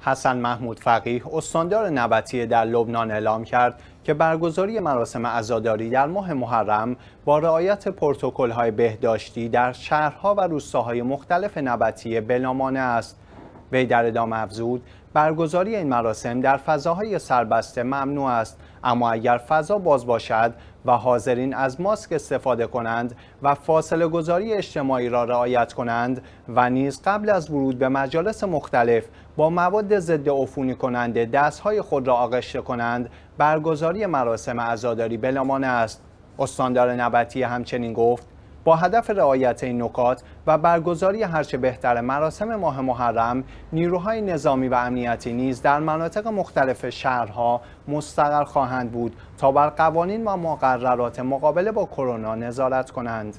حسن محمود فقیه استاندار نبتی در لبنان اعلام کرد که برگزاری مراسم عزاداری در ماه محرم با رعایت پروتکل‌های بهداشتی در شهرها و روستاهای مختلف نبتی بلامانه است وی در ادامه افزود برگزاری این مراسم در فضاهای سربسته ممنوع است اما اگر فضا باز باشد و حاضرین از ماسک استفاده کنند و فاصله گذاری اجتماعی را رعایت کنند و نیز قبل از ورود به مجالس مختلف با مواد ضد عفونی کننده دستهای خود را آغشته کنند برگزاری مراسم عزاداری بلامانه است استاندار نبتی همچنین گفت با هدف رعایت این نکات و برگزاری هرچه بهتر مراسم ماه محرم نیروهای نظامی و امنیتی نیز در مناطق مختلف شهرها مستقر خواهند بود تا بر قوانین و مقررات مقابله با کرونا نظارت کنند